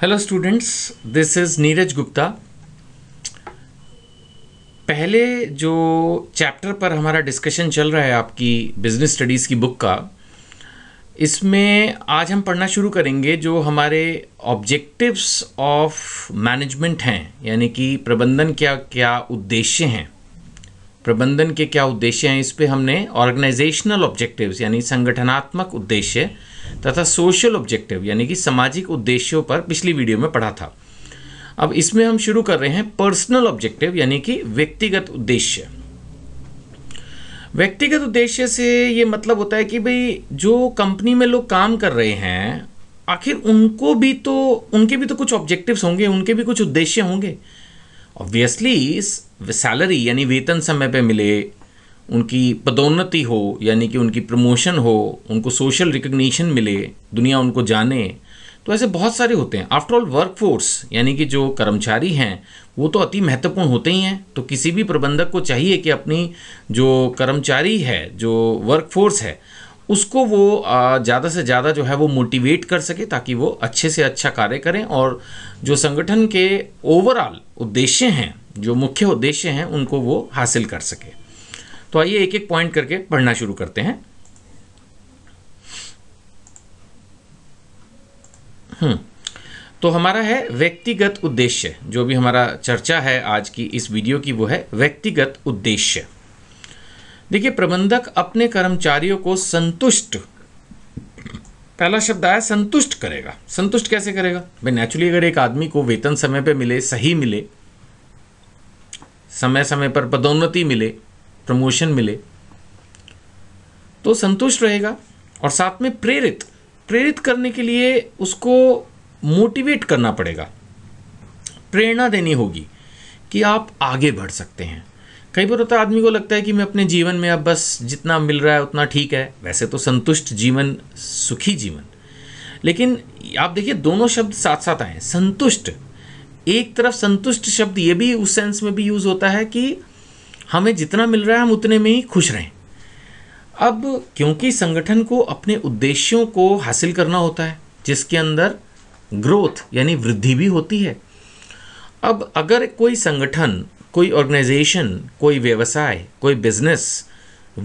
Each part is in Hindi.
hello students this is Neeraj Gupta पहले जो चैप्टर पर हमारा डिस्कशन चल रहा है आपकी बिजनेस स्टडीज़ की बुक का इसमें आज हम पढ़ना शुरू करेंगे जो हमारे ऑब्जेक्टिव्स ऑफ मैनेजमेंट हैं यानी कि प्रबंधन क्या क्या उद्देश्य हैं प्रबंधन के क्या उद्देश्य हैं इस पर हमने ऑर्गेनाइजेशनल ऑब्जेक्टिव्स यानी संगठनात्मक उद्देश्य तथा सोशल ऑब्जेक्टिव यानी कि सामाजिक उद्देश्यों पर पिछली वीडियो में पढ़ा था अब इसमें हम शुरू कर रहे हैं पर्सनल ऑब्जेक्टिव यानी कि व्यक्तिगत उद्देश्य व्यक्तिगत उद्देश्य से ये मतलब होता है कि भाई जो कंपनी में लोग काम कर रहे हैं आखिर उनको भी तो उनके भी तो कुछ ऑब्जेक्टिव्स होंगे उनके भी कुछ उद्देश्य होंगे ऑब्वियसली सैलरी यानी वेतन समय पे मिले उनकी पदोन्नति हो यानी कि उनकी प्रमोशन हो उनको सोशल रिकग्निशन मिले दुनिया उनको जाने तो ऐसे बहुत सारे होते हैं आफ्टर ऑल वर्क फोर्स यानी कि जो कर्मचारी हैं वो तो अति महत्वपूर्ण होते ही हैं तो किसी भी प्रबंधक को चाहिए कि अपनी जो कर्मचारी है जो वर्क फोर्स है उसको वो ज़्यादा से ज़्यादा जो है वो मोटिवेट कर सके ताकि वो अच्छे से अच्छा कार्य करें और जो संगठन के ओवरऑल उद्देश्य हैं जो मुख्य उद्देश्य हैं उनको वो हासिल कर सके तो आइए एक एक पॉइंट करके पढ़ना शुरू करते हैं हम्म तो हमारा है व्यक्तिगत उद्देश्य जो भी हमारा चर्चा है आज की इस वीडियो की वो है व्यक्तिगत उद्देश्य देखिए प्रबंधक अपने कर्मचारियों को संतुष्ट पहला शब्द आया संतुष्ट करेगा संतुष्ट कैसे करेगा भाई नेचुरली अगर एक आदमी को वेतन समय पर मिले सही मिले समय समय पर पदोन्नति मिले प्रमोशन मिले तो संतुष्ट रहेगा और साथ में प्रेरित प्रेरित करने के लिए उसको मोटिवेट करना पड़ेगा प्रेरणा देनी होगी कि आप आगे बढ़ सकते हैं कई बार होता आदमी को लगता है कि मैं अपने जीवन में अब बस जितना मिल रहा है उतना ठीक है वैसे तो संतुष्ट जीवन सुखी जीवन लेकिन आप देखिए दोनों शब्द साथ साथ आए संतुष्ट एक तरफ संतुष्ट शब्द ये भी उस सेंस में भी यूज़ होता है कि हमें जितना मिल रहा है हम उतने में ही खुश रहें अब क्योंकि संगठन को अपने उद्देश्यों को हासिल करना होता है जिसके अंदर ग्रोथ यानी वृद्धि भी होती है अब अगर कोई संगठन कोई ऑर्गेनाइजेशन कोई व्यवसाय कोई बिजनेस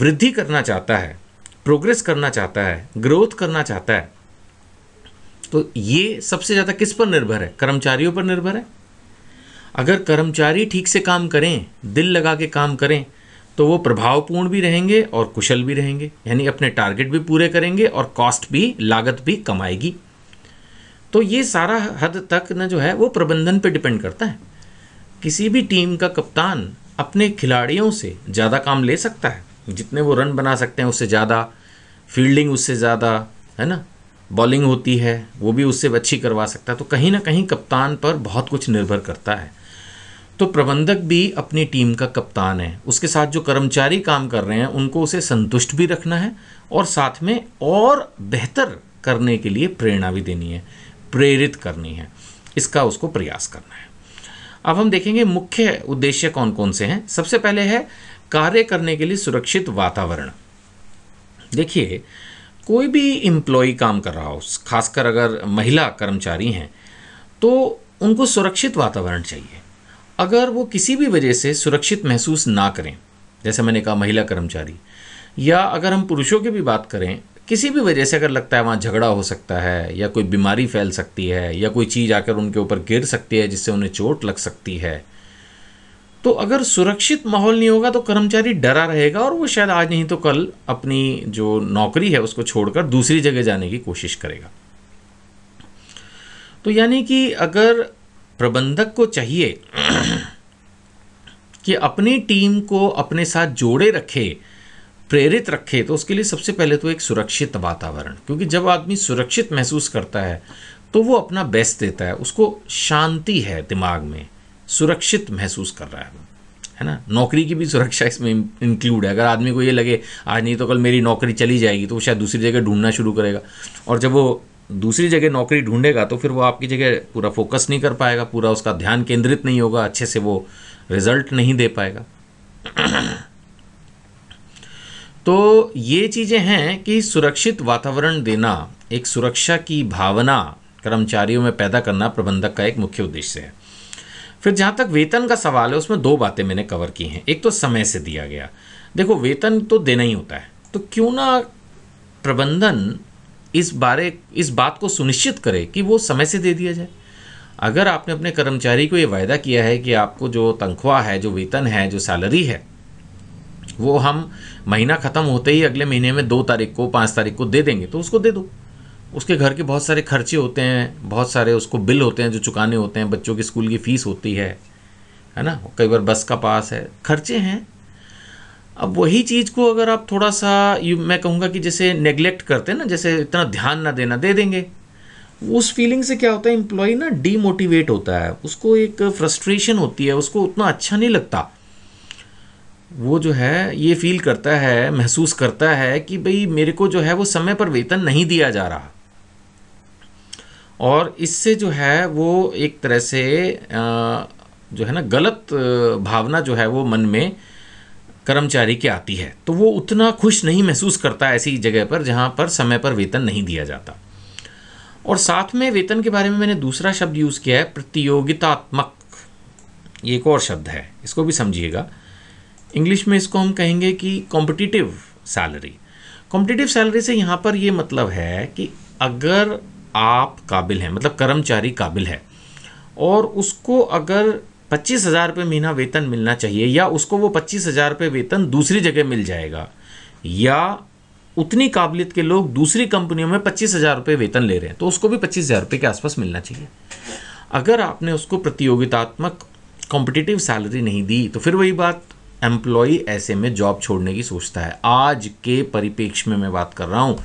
वृद्धि करना चाहता है प्रोग्रेस करना चाहता है ग्रोथ करना चाहता है तो ये सबसे ज़्यादा किस पर निर्भर है कर्मचारियों पर निर्भर है अगर कर्मचारी ठीक से काम करें दिल लगा के काम करें तो वो प्रभावपूर्ण भी रहेंगे और कुशल भी रहेंगे यानी अपने टारगेट भी पूरे करेंगे और कॉस्ट भी लागत भी कमाएगी तो ये सारा हद तक न जो है वो प्रबंधन पे डिपेंड करता है किसी भी टीम का कप्तान अपने खिलाड़ियों से ज़्यादा काम ले सकता है जितने वो रन बना सकते हैं उससे ज़्यादा फील्डिंग उससे ज़्यादा है ना बॉलिंग होती है वो भी उससे अच्छी करवा सकता है तो कहीं ना कहीं कप्तान पर बहुत कुछ निर्भर करता है तो प्रबंधक भी अपनी टीम का कप्तान है उसके साथ जो कर्मचारी काम कर रहे हैं उनको उसे संतुष्ट भी रखना है और साथ में और बेहतर करने के लिए प्रेरणा भी देनी है प्रेरित करनी है इसका उसको प्रयास करना है अब हम देखेंगे मुख्य उद्देश्य कौन कौन से हैं सबसे पहले है कार्य करने के लिए सुरक्षित वातावरण देखिए कोई भी एम्प्लॉय काम कर रहा हो खासकर अगर महिला कर्मचारी हैं तो उनको सुरक्षित वातावरण चाहिए अगर वो किसी भी वजह से सुरक्षित महसूस ना करें जैसे मैंने कहा महिला कर्मचारी या अगर हम पुरुषों की भी बात करें किसी भी वजह से अगर लगता है वहाँ झगड़ा हो सकता है या कोई बीमारी फैल सकती है या कोई चीज़ आकर उनके ऊपर गिर सकती है जिससे उन्हें चोट लग सकती है तो अगर सुरक्षित माहौल नहीं होगा तो कर्मचारी डरा रहेगा और वो शायद आज नहीं तो कल अपनी जो नौकरी है उसको छोड़कर दूसरी जगह जाने की कोशिश करेगा तो यानी कि अगर प्रबंधक को चाहिए कि अपनी टीम को अपने साथ जोड़े रखे प्रेरित रखे तो उसके लिए सबसे पहले तो एक सुरक्षित वातावरण क्योंकि जब आदमी सुरक्षित महसूस करता है तो वो अपना बेस्ट देता है उसको शांति है दिमाग में सुरक्षित महसूस कर रहा है है ना नौकरी की भी सुरक्षा इसमें इंक्लूड है अगर आदमी को ये लगे आज नहीं तो कल मेरी नौकरी चली जाएगी तो वो शायद दूसरी जगह ढूंढना शुरू करेगा और जब वो दूसरी जगह नौकरी ढूंढेगा तो फिर वो आपकी जगह पूरा फोकस नहीं कर पाएगा पूरा उसका ध्यान केंद्रित नहीं होगा अच्छे से वो रिजल्ट नहीं दे पाएगा तो ये चीज़ें हैं कि सुरक्षित वातावरण देना एक सुरक्षा की भावना कर्मचारियों में पैदा करना प्रबंधक का एक मुख्य उद्देश्य है फिर जहाँ तक वेतन का सवाल है उसमें दो बातें मैंने कवर की हैं एक तो समय से दिया गया देखो वेतन तो देना ही होता है तो क्यों ना प्रबंधन इस बारे इस बात को सुनिश्चित करे कि वो समय से दे दिया जाए अगर आपने अपने कर्मचारी को ये वायदा किया है कि आपको जो तनख्वाह है जो वेतन है जो सैलरी है वो हम महीना ख़त्म होते ही अगले महीने में दो तारीख को पाँच तारीख को दे देंगे तो उसको दे दो उसके घर के बहुत सारे खर्चे होते हैं बहुत सारे उसको बिल होते हैं जो चुकाने होते हैं बच्चों की स्कूल की फ़ीस होती है है ना कई बार बस का पास है खर्चे हैं अब वही चीज़ को अगर आप थोड़ा सा यू मैं कहूँगा कि जैसे नेग्लेक्ट करते हैं ना जैसे इतना ध्यान ना देना दे देंगे उस फीलिंग से क्या होता है एम्प्लॉय ना डीमोटिवेट होता है उसको एक फ्रस्ट्रेशन होती है उसको उतना अच्छा नहीं लगता वो जो है ये फील करता है महसूस करता है कि भाई मेरे को जो है वो समय पर वेतन नहीं दिया जा रहा और इससे जो है वो एक तरह से जो है ना गलत भावना जो है वो मन में कर्मचारी के आती है तो वो उतना खुश नहीं महसूस करता ऐसी जगह पर जहाँ पर समय पर वेतन नहीं दिया जाता और साथ में वेतन के बारे में मैंने दूसरा शब्द यूज़ किया है प्रतियोगितात्मक ये एक और शब्द है इसको भी समझिएगा इंग्लिश में इसको हम कहेंगे कि कॉम्पिटिटिव सैलरी कॉम्पिटिटिव सैलरी से यहाँ पर ये मतलब है कि अगर आप काबिल हैं मतलब कर्मचारी काबिल है और उसको अगर पच्चीस हज़ार रुपये महीना वेतन मिलना चाहिए या उसको वो पच्चीस हज़ार रुपये वेतन दूसरी जगह मिल जाएगा या उतनी काबिलियत के लोग दूसरी कंपनियों में पच्चीस हज़ार रुपये वेतन ले रहे हैं तो उसको भी पच्चीस हज़ार रुपये के आसपास मिलना चाहिए अगर आपने उसको प्रतियोगितात्मक कॉम्पिटिटिव सैलरी नहीं दी तो फिर वही बात एम्प्लॉय ऐसे में जॉब छोड़ने की सोचता है आज के परिपेक्ष में मैं बात कर रहा हूँ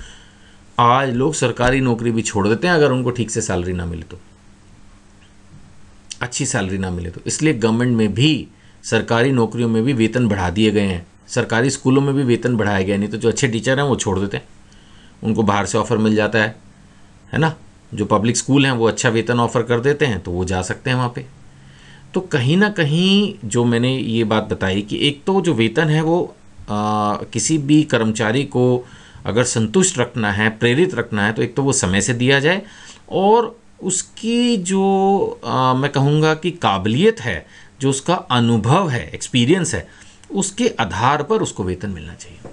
आज लोग सरकारी नौकरी भी छोड़ देते हैं अगर उनको ठीक से सैलरी ना मिले तो अच्छी सैलरी ना मिले तो इसलिए गवर्नमेंट में भी सरकारी नौकरियों में भी वेतन बढ़ा दिए गए हैं सरकारी स्कूलों में भी वेतन बढ़ाया गया नहीं तो जो अच्छे टीचर हैं वो छोड़ देते हैं उनको बाहर से ऑफ़र मिल जाता है है ना जो पब्लिक स्कूल हैं वो अच्छा वेतन ऑफ़र कर देते हैं तो वो जा सकते हैं वहाँ पर तो कहीं ना कहीं जो मैंने ये बात बताई कि एक तो जो वेतन है वो आ, किसी भी कर्मचारी को अगर संतुष्ट रखना है प्रेरित रखना है तो एक तो वो समय से दिया जाए और उसकी जो आ, मैं कहूँगा कि काबिलियत है जो उसका अनुभव है एक्सपीरियंस है उसके आधार पर उसको वेतन मिलना चाहिए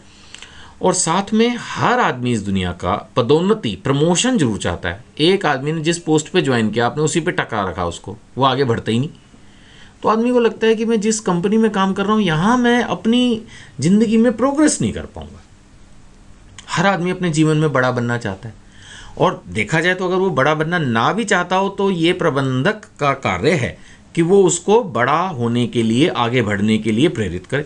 और साथ में हर आदमी इस दुनिया का पदोन्नति प्रमोशन जरूर चाहता है एक आदमी ने जिस पोस्ट पे ज्वाइन किया आपने उसी पे टका रखा उसको वो आगे बढ़ते ही नहीं तो आदमी को लगता है कि मैं जिस कंपनी में काम कर रहा हूँ यहाँ मैं अपनी ज़िंदगी में प्रोग्रेस नहीं कर पाऊँगा हर आदमी अपने जीवन में बड़ा बनना चाहता है और देखा जाए तो अगर वो बड़ा बनना ना भी चाहता हो तो ये प्रबंधक का कार्य है कि वो उसको बड़ा होने के लिए आगे बढ़ने के लिए प्रेरित करे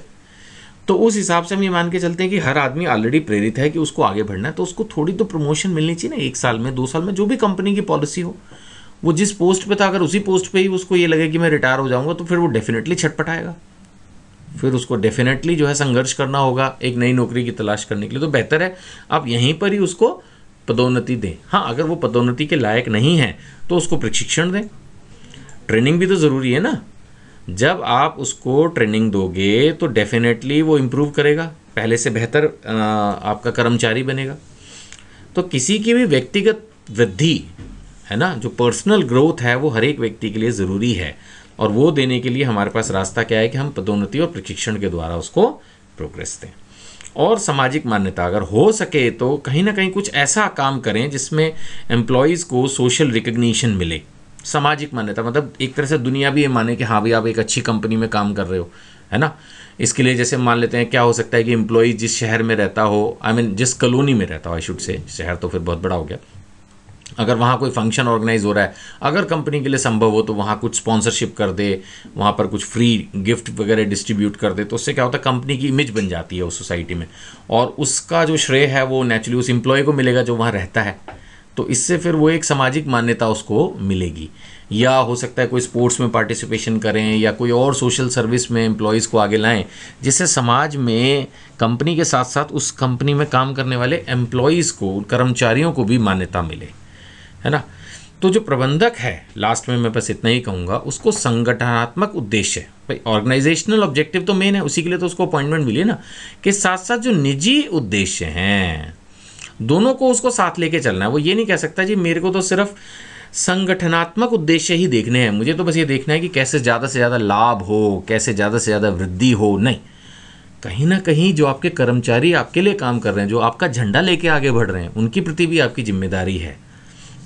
तो उस हिसाब से हम ये मान के चलते हैं कि हर आदमी ऑलरेडी प्रेरित है कि उसको आगे बढ़ना है तो उसको थोड़ी तो प्रमोशन मिलनी चाहिए ना एक साल में दो साल में जो भी कंपनी की पॉलिसी हो वो जिस पोस्ट पे था अगर उसी पोस्ट पे ही उसको ये लगे कि मैं रिटायर हो जाऊंगा तो फिर वो डेफिनेटली छटपट आएगा फिर उसको डेफिनेटली जो है संघर्ष करना होगा एक नई नौकरी की तलाश करने के लिए तो बेहतर है आप यहीं पर ही उसको पदोन्नति दें हाँ अगर वो पदोन्नति के लायक नहीं है तो उसको प्रशिक्षण दें ट्रेनिंग भी तो ज़रूरी है ना जब आप उसको ट्रेनिंग दोगे तो डेफिनेटली वो इम्प्रूव करेगा पहले से बेहतर आपका कर्मचारी बनेगा तो किसी की भी व्यक्तिगत वृद्धि है ना जो पर्सनल ग्रोथ है वो हर एक व्यक्ति के लिए ज़रूरी है और वो देने के लिए हमारे पास रास्ता क्या है कि हम पदोन्नति और प्रशिक्षण के द्वारा उसको प्रोग्रेस दें और सामाजिक मान्यता अगर हो सके तो कहीं ना कहीं कुछ ऐसा काम करें जिसमें एम्प्लॉयज़ को सोशल रिकग्निशन मिले सामाजिक मान्यता मतलब एक तरह से दुनिया भी ये माने कि हाँ भाई आप एक अच्छी कंपनी में काम कर रहे हो है ना इसके लिए जैसे मान लेते हैं क्या हो सकता है कि एम्प्लॉई जिस शहर में रहता हो आई I मीन mean, जिस कलोनी में रहता हो आई शुड से शहर तो फिर बहुत बड़ा हो गया अगर वहाँ कोई फंक्शन ऑर्गेनाइज हो रहा है अगर कंपनी के लिए संभव हो तो वहाँ कुछ स्पॉन्सरशिप कर दे वहाँ पर कुछ फ्री गिफ्ट वगैरह डिस्ट्रीब्यूट कर दे तो उससे क्या होता है कंपनी की इमेज बन जाती है उस सोसाइटी में और उसका जो श्रेय है वो नेचुरली उस एम्प्लॉय को मिलेगा जो वहाँ रहता है तो इससे फिर वो एक सामाजिक मान्यता उसको मिलेगी या हो सकता है कोई स्पोर्ट्स में पार्टिसिपेशन करें या कोई और सोशल सर्विस में एम्प्लॉयज़ को आगे लाएं जिससे समाज में कंपनी के साथ साथ उस कंपनी में काम करने वाले एम्प्लॉयज़ को कर्मचारियों को भी मान्यता मिले है ना तो जो प्रबंधक है लास्ट में मैं बस इतना ही कहूँगा उसको संगठनात्मक उद्देश्य भाई ऑर्गेनाइजेशनल ऑब्जेक्टिव तो मेन है उसी के लिए तो उसको अपॉइंटमेंट मिली है ना कि साथ साथ जो निजी उद्देश्य हैं दोनों को उसको साथ लेके चलना है वो ये नहीं कह सकता जी मेरे को तो सिर्फ संगठनात्मक उद्देश्य ही देखने हैं मुझे तो बस ये देखना है कि कैसे ज़्यादा से ज़्यादा लाभ हो कैसे ज़्यादा से ज़्यादा वृद्धि हो नहीं कहीं ना कहीं जो आपके कर्मचारी आपके लिए काम कर रहे हैं जो आपका झंडा लेके आगे बढ़ रहे हैं उनके प्रति भी आपकी जिम्मेदारी है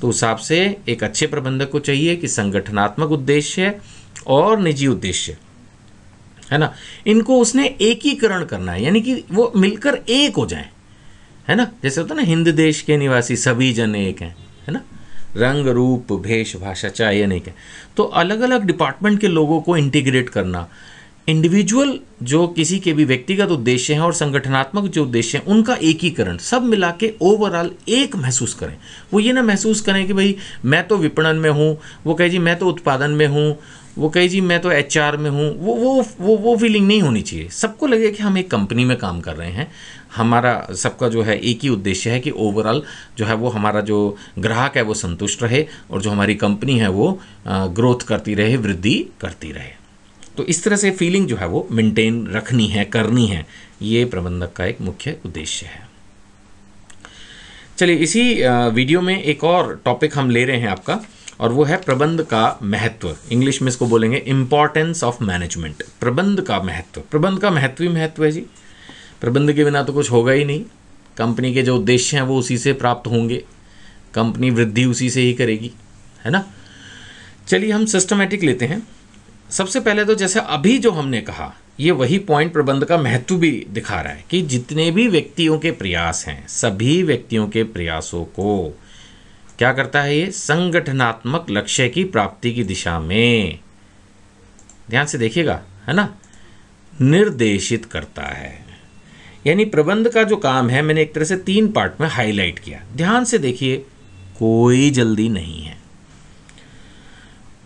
तो उस हिसाब से एक अच्छे प्रबंधक को चाहिए कि संगठनात्मक उद्देश्य और निजी उद्देश्य है ना इनको उसने एकीकरण करना है यानी कि वो मिलकर एक हो जाए है ना जैसे होता है ना हिंद देश के निवासी सभी जन एक हैं है ना रंग रूप भेष भाषा चाहे अनेक है तो अलग अलग डिपार्टमेंट के लोगों को इंटीग्रेट करना इंडिविजुअल जो किसी के भी व्यक्तिगत उद्देश्य हैं और संगठनात्मक जो उद्देश्य हैं उनका एकीकरण सब मिला के ओवरऑल एक महसूस करें वो ये ना महसूस करें कि भाई मैं तो विपणन में हूँ वो कहे जी मैं तो उत्पादन में हूँ वो कहे जी मैं तो एच में हूँ वो वो वो वो फीलिंग नहीं होनी चाहिए सबको लगे कि हम एक कंपनी में काम कर रहे हैं हमारा सबका जो है एक ही उद्देश्य है कि ओवरऑल जो है वो हमारा जो ग्राहक है वो संतुष्ट रहे और जो हमारी कंपनी है वो ग्रोथ करती रहे वृद्धि करती रहे तो इस तरह से फीलिंग जो है वो मेंटेन रखनी है करनी है ये प्रबंधक का एक मुख्य उद्देश्य है चलिए इसी वीडियो में एक और टॉपिक हम ले रहे हैं आपका और वो है प्रबंध का महत्व इंग्लिश में इसको बोलेंगे इंपॉर्टेंस ऑफ मैनेजमेंट प्रबंध का महत्व प्रबंध का महत्व ही महत्व है जी प्रबंध के बिना तो कुछ होगा ही नहीं कंपनी के जो उद्देश्य हैं वो उसी से प्राप्त होंगे कंपनी वृद्धि उसी से ही करेगी है ना चलिए हम सिस्टमेटिक लेते हैं सबसे पहले तो जैसे अभी जो हमने कहा ये वही पॉइंट प्रबंध का महत्व भी दिखा रहा है कि जितने भी व्यक्तियों के प्रयास हैं सभी व्यक्तियों के प्रयासों को क्या करता है ये संगठनात्मक लक्ष्य की प्राप्ति की दिशा में ध्यान से देखिएगा है ना निर्देशित करता है यानी प्रबंध का जो काम है मैंने एक तरह से तीन पार्ट में हाईलाइट किया ध्यान से देखिए कोई जल्दी नहीं है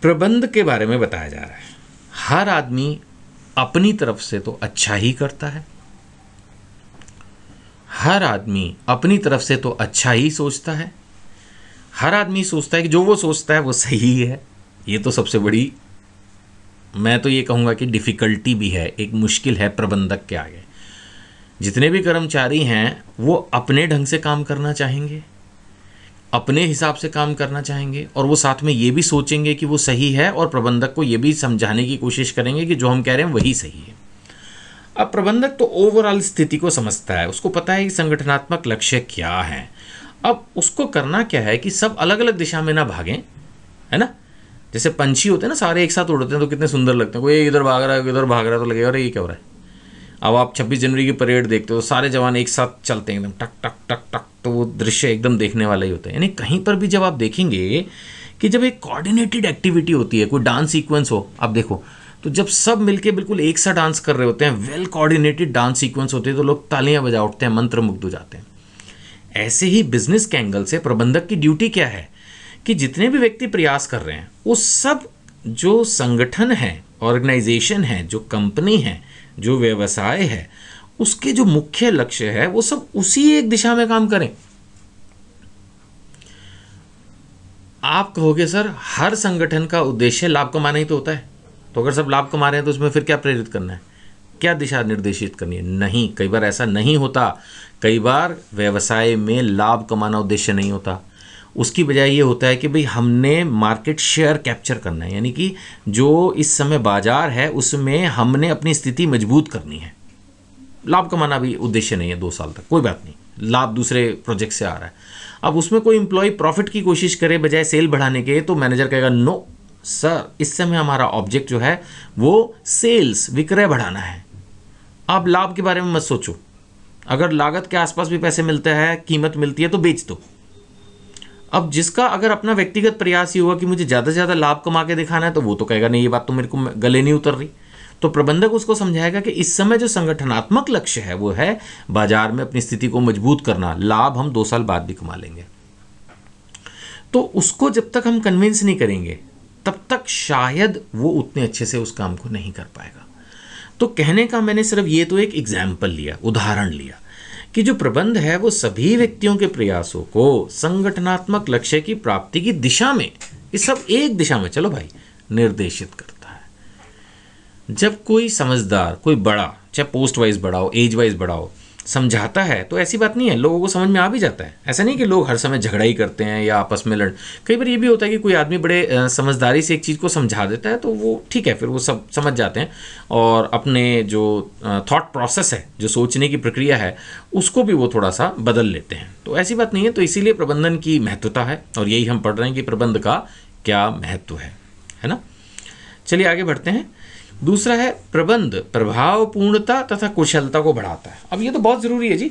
प्रबंध के बारे में बताया जा रहा है हर आदमी अपनी तरफ से तो अच्छा ही करता है हर आदमी अपनी तरफ से तो अच्छा ही सोचता है हर आदमी सोचता है कि जो वो सोचता है वो सही है ये तो सबसे बड़ी मैं तो ये कहूँगा कि डिफ़िकल्टी भी है एक मुश्किल है प्रबंधक के आगे जितने भी कर्मचारी हैं वो अपने ढंग से काम करना चाहेंगे अपने हिसाब से काम करना चाहेंगे और वो साथ में ये भी सोचेंगे कि वो सही है और प्रबंधक को ये भी समझाने की कोशिश करेंगे कि जो हम कह रहे हैं वही सही है अब प्रबंधक तो ओवरऑल स्थिति को समझता है उसको पता है कि संगठनात्मक लक्ष्य क्या है अब उसको करना क्या है कि सब अलग अलग दिशा में ना भागें है ना जैसे पंछी होते हैं ना सारे एक साथ उड़ते हैं तो कितने सुंदर लगते हैं कोई इधर भाग रहा है इधर भाग रहा है तो लगेगा अरे ये क्या हो रहा है अब आप छब्बीस जनवरी की परेड देखते हो सारे जवान एक साथ चलते हैं एकदम टक टक टक टक तो वो दृश्य एकदम देखने वाला ही होता है यानी कहीं पर भी जब आप देखेंगे कि जब एक कोऑर्डिनेटेड एक्टिविटी होती है कोई डांस सीक्वेंस हो आप देखो तो जब सब मिलके बिल्कुल एक सा डांस कर रहे होते हैं वेल कोऑर्डिनेटेड डांस सीक्वेंस होते हैं तो लोग तालियां बजा उठते हैं मंत्र मुग्ध हो जाते हैं ऐसे ही बिजनेस के एंगल से प्रबंधक की ड्यूटी क्या है कि जितने भी व्यक्ति प्रयास कर रहे हैं वो सब जो संगठन है ऑर्गेनाइजेशन है जो कंपनी है जो व्यवसाय है उसके जो मुख्य लक्ष्य है वो सब उसी एक दिशा में काम करें आप कहोगे सर हर संगठन का उद्देश्य लाभ कमाना ही तो होता है तो अगर सब लाभ कमा रहे हैं तो उसमें फिर क्या प्रेरित करना है क्या दिशा निर्देशित करनी है नहीं कई बार ऐसा नहीं होता कई बार व्यवसाय में लाभ कमाना उद्देश्य नहीं होता उसकी बजाय ये होता है कि भाई हमने मार्केट शेयर कैप्चर करना है यानी कि जो इस समय बाजार है उसमें हमने अपनी स्थिति मजबूत करनी है लाभ कमाना भी उद्देश्य नहीं है दो साल तक कोई बात नहीं लाभ दूसरे प्रोजेक्ट से आ रहा है अब उसमें कोई इंप्लॉय प्रॉफिट की कोशिश करे बजाय सेल बढ़ाने के तो मैनेजर कहेगा नो सर इस समय हमारा ऑब्जेक्ट जो है वो सेल्स विक्रय बढ़ाना है आप लाभ के बारे में मत सोचो अगर लागत के आसपास भी पैसे मिलते हैं कीमत मिलती है तो बेच दो अब जिसका अगर अपना व्यक्तिगत प्रयास ही हुआ कि मुझे ज़्यादा से ज़्यादा लाभ कमा के दिखाना है तो वो तो कहेगा नहीं ये बात तो मेरे को गले नहीं उतर रही तो प्रबंधक उसको समझाएगा कि इस समय जो संगठनात्मक लक्ष्य है वो है बाजार में अपनी स्थिति को मजबूत करना लाभ हम दो साल बाद भी कमा लेंगे तो उसको जब तक हम कन्विंस नहीं करेंगे तब तक शायद वो उतने अच्छे से उस काम को नहीं कर पाएगा तो कहने का मैंने सिर्फ ये तो एक एग्जाम्पल लिया उदाहरण लिया कि जो प्रबंध है वो सभी व्यक्तियों के प्रयासों को संगठनात्मक लक्ष्य की प्राप्ति की दिशा में ये सब एक दिशा में चलो भाई निर्देशित कर जब कोई समझदार कोई बड़ा चाहे पोस्ट वाइज बड़ा हो एज वाइज बड़ा हो समझाता है तो ऐसी बात नहीं है लोगों को समझ में आ भी जाता है ऐसा नहीं कि लोग हर समय झगड़ा ही करते हैं या आपस में लड़ कई बार ये भी होता है कि कोई आदमी बड़े समझदारी से एक चीज़ को समझा देता है तो वो ठीक है फिर वो सब समझ जाते हैं और अपने जो थॉट प्रोसेस है जो सोचने की प्रक्रिया है उसको भी वो थोड़ा सा बदल लेते हैं तो ऐसी बात नहीं है तो इसीलिए प्रबंधन की महत्वता है और यही हम पढ़ रहे हैं कि प्रबंध का क्या महत्व है है ना चलिए आगे बढ़ते हैं दूसरा है प्रबंध प्रभावपूर्णता तथा कुशलता को बढ़ाता है अब ये तो बहुत ज़रूरी है जी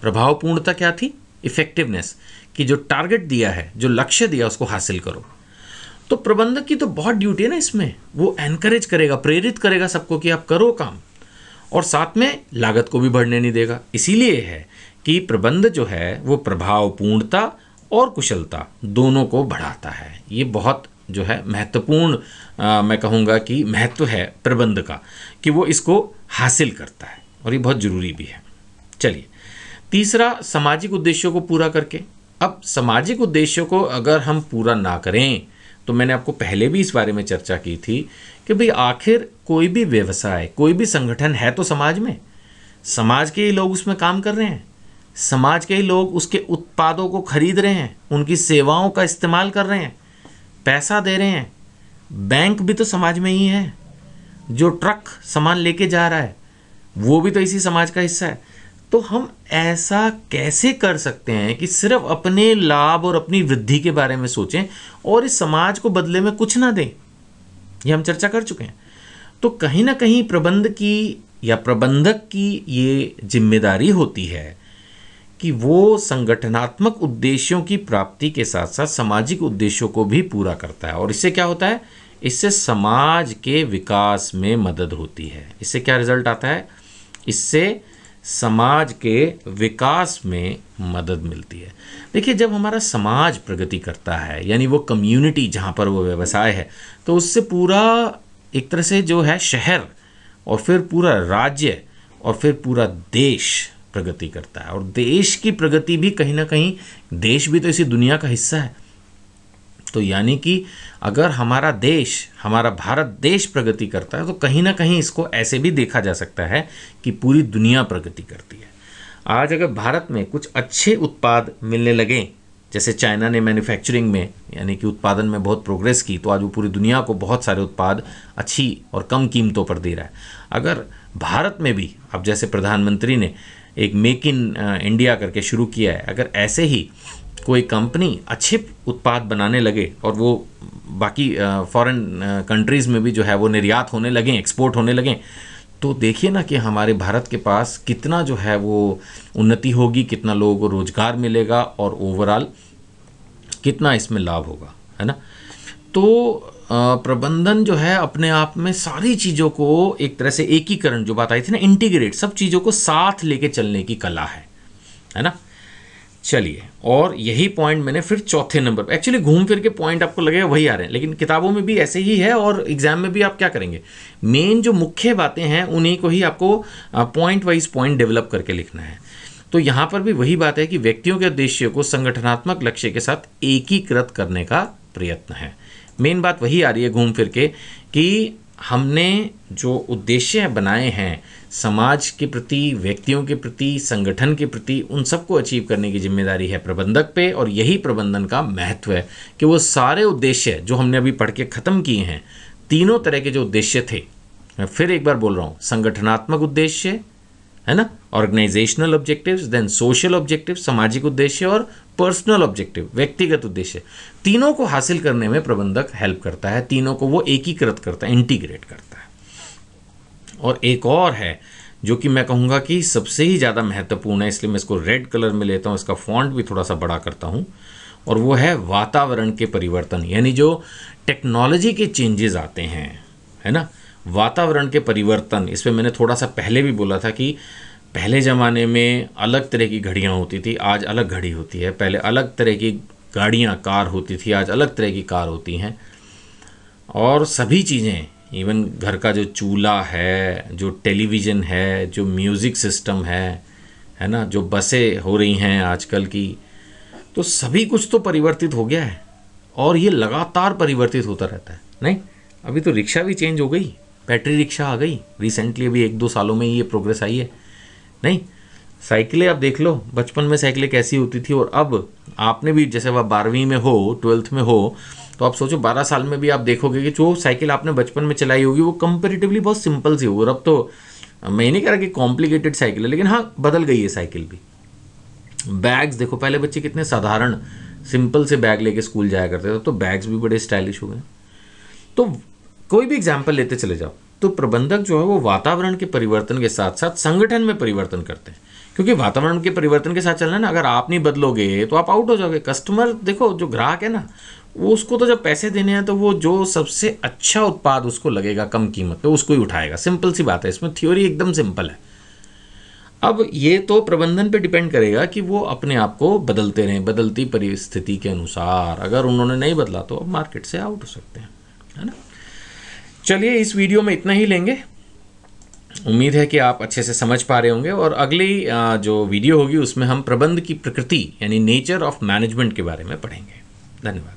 प्रभावपूर्णता क्या थी इफेक्टिवनेस कि जो टारगेट दिया है जो लक्ष्य दिया उसको हासिल करो तो प्रबंधक की तो बहुत ड्यूटी है ना इसमें वो एनकरेज करेगा प्रेरित करेगा सबको कि आप करो काम और साथ में लागत को भी बढ़ने नहीं देगा इसीलिए है कि प्रबंध जो है वो प्रभावपूर्णता और कुशलता दोनों को बढ़ाता है ये बहुत जो है महत्वपूर्ण मैं कहूँगा कि महत्व है प्रबंध का कि वो इसको हासिल करता है और ये बहुत ज़रूरी भी है चलिए तीसरा सामाजिक उद्देश्यों को पूरा करके अब सामाजिक उद्देश्यों को अगर हम पूरा ना करें तो मैंने आपको पहले भी इस बारे में चर्चा की थी कि भाई आखिर कोई भी व्यवसाय कोई भी संगठन है तो समाज में समाज के ही लोग उसमें काम कर रहे हैं समाज के ही लोग उसके उत्पादों को खरीद रहे हैं उनकी सेवाओं का इस्तेमाल कर रहे हैं पैसा दे रहे हैं बैंक भी तो समाज में ही है जो ट्रक सामान लेके जा रहा है वो भी तो इसी समाज का हिस्सा है तो हम ऐसा कैसे कर सकते हैं कि सिर्फ अपने लाभ और अपनी वृद्धि के बारे में सोचें और इस समाज को बदले में कुछ ना दें ये हम चर्चा कर चुके हैं तो कहीं ना कहीं प्रबंध की या प्रबंधक की ये जिम्मेदारी होती है कि वो संगठनात्मक उद्देश्यों की प्राप्ति के साथ साथ सामाजिक उद्देश्यों को भी पूरा करता है और इससे क्या होता है इससे समाज के विकास में मदद होती है इससे क्या रिजल्ट आता है इससे समाज के विकास में मदद मिलती है देखिए जब हमारा समाज प्रगति करता है यानी वो कम्युनिटी जहाँ पर वो व्यवसाय है तो उससे पूरा एक तरह से जो है शहर और फिर पूरा राज्य और फिर पूरा देश प्रगति करता है और देश की प्रगति भी कहीं ना कहीं देश भी तो इसी दुनिया का हिस्सा है तो यानी कि अगर हमारा देश हमारा भारत देश प्रगति करता है तो कहीं ना कहीं इसको ऐसे भी देखा जा सकता है कि पूरी दुनिया प्रगति करती है आज अगर भारत में कुछ अच्छे उत्पाद मिलने लगे जैसे चाइना ने मैन्युफैक्चरिंग में यानी कि उत्पादन में बहुत प्रोग्रेस की तो आज वो पूरी दुनिया को बहुत सारे उत्पाद अच्छी और कम कीमतों पर दे रहा है अगर भारत में भी अब जैसे प्रधानमंत्री ने एक मेक इन इंडिया करके शुरू किया है अगर ऐसे ही कोई कंपनी अच्छे उत्पाद बनाने लगे और वो बाकी फॉरेन कंट्रीज़ में भी जो है वो निर्यात होने लगें एक्सपोर्ट होने लगें तो देखिए ना कि हमारे भारत के पास कितना जो है वो उन्नति होगी कितना लोगों को रोज़गार मिलेगा और ओवरऑल कितना इसमें लाभ होगा है ना तो प्रबंधन जो है अपने आप में सारी चीज़ों को एक तरह से एकीकरण जो बात आई थी ना इंटीग्रेट सब चीज़ों को साथ लेके चलने की कला है है ना चलिए और यही पॉइंट मैंने फिर चौथे नंबर पर एक्चुअली घूम फिर के पॉइंट आपको लगेगा वही आ रहे हैं लेकिन किताबों में भी ऐसे ही है और एग्जाम में भी आप क्या करेंगे मेन जो मुख्य बातें हैं उन्हीं को ही आपको पॉइंट वाइज पॉइंट डेवलप करके लिखना है तो यहाँ पर भी वही बात है कि व्यक्तियों के उद्देश्य को संगठनात्मक लक्ष्य के साथ एकीकृत करने का प्रयत्न है मेन बात वही आ रही है घूम फिर के कि हमने जो उद्देश्य बनाए हैं समाज के प्रति व्यक्तियों के प्रति संगठन के प्रति उन सबको अचीव करने की जिम्मेदारी है प्रबंधक पे और यही प्रबंधन का महत्व है कि वो सारे उद्देश्य जो हमने अभी पढ़ के ख़त्म किए हैं तीनों तरह के जो उद्देश्य थे मैं फिर एक बार बोल रहा हूँ संगठनात्मक उद्देश्य है ना organisational objectives then social objective सामाजिक उद्देश्य और पर्सनल ऑब्जेक्टिव व्यक्तिगत उद्देश्य तीनों को हासिल करने में प्रबंधक हेल्प करता है तीनों को वो एकीकृत करता है इंटीग्रेट करता है और एक और है जो कि मैं कहूँगा कि सबसे ही ज़्यादा महत्वपूर्ण है इसलिए मैं इसको रेड कलर में लेता हूँ इसका फॉन्ट भी थोड़ा सा बड़ा करता हूँ और वो है वातावरण के परिवर्तन यानी जो टेक्नोलॉजी के चेंजेस आते हैं है ना वातावरण के परिवर्तन इसमें मैंने थोड़ा सा पहले भी बोला था कि पहले ज़माने में अलग तरह की घड़ियाँ होती थी आज अलग घड़ी होती है पहले अलग तरह की गाड़ियाँ कार होती थी आज अलग तरह की कार होती हैं और सभी चीज़ें इवन घर का जो चूल्हा है जो टेलीविज़न है जो म्यूज़िक सिस्टम है है ना जो बसें हो रही हैं आजकल की तो सभी कुछ तो परिवर्तित हो गया है और ये लगातार परिवर्तित होता रहता है नहीं अभी तो रिक्शा भी चेंज हो गई बैटरी रिक्शा आ गई रिसेंटली अभी एक दो सालों में ये प्रोग्रेस आई है नहीं साइकिलें आप देख लो बचपन में साइकिलें कैसी होती थी और अब आपने भी जैसे आप बारहवीं में हो ट्वेल्थ में हो तो आप सोचो बारह साल में भी आप देखोगे कि जो साइकिल आपने बचपन में चलाई होगी वो कंपेरेटिवली बहुत सिंपल सी होगी और अब तो मैं नहीं कह रहा कि कॉम्प्लिकेटेड साइकिल है लेकिन हाँ बदल गई है साइकिल भी बैग्स देखो पहले बच्चे कितने साधारण सिंपल से बैग लेके स्कूल जाया करते थे तो बैग्स भी बड़े स्टाइलिश हो गए तो कोई भी एग्जाम्पल लेते चले जाओ तो प्रबंधक जो है वो वातावरण के परिवर्तन के साथ साथ संगठन में परिवर्तन करते हैं क्योंकि वातावरण के परिवर्तन के साथ चलना है ना अगर आप नहीं बदलोगे तो आप आउट हो जाओगे कस्टमर देखो जो ग्राहक है ना वो उसको तो जब पैसे देने हैं तो वो जो सबसे अच्छा उत्पाद उसको लगेगा कम कीमत पे उसको ही उठाएगा सिंपल सी बात है इसमें थ्योरी एकदम सिंपल है अब ये तो प्रबंधन पे डिपेंड करेगा कि वो अपने आप को बदलते रहें बदलती परिस्थिति के अनुसार अगर उन्होंने नहीं बदला तो अब मार्केट से आउट हो सकते हैं है ना चलिए इस वीडियो में इतना ही लेंगे उम्मीद है कि आप अच्छे से समझ पा रहे होंगे और अगली जो वीडियो होगी उसमें हम प्रबंध की प्रकृति यानी नेचर ऑफ मैनेजमेंट के बारे में पढ़ेंगे धन्यवाद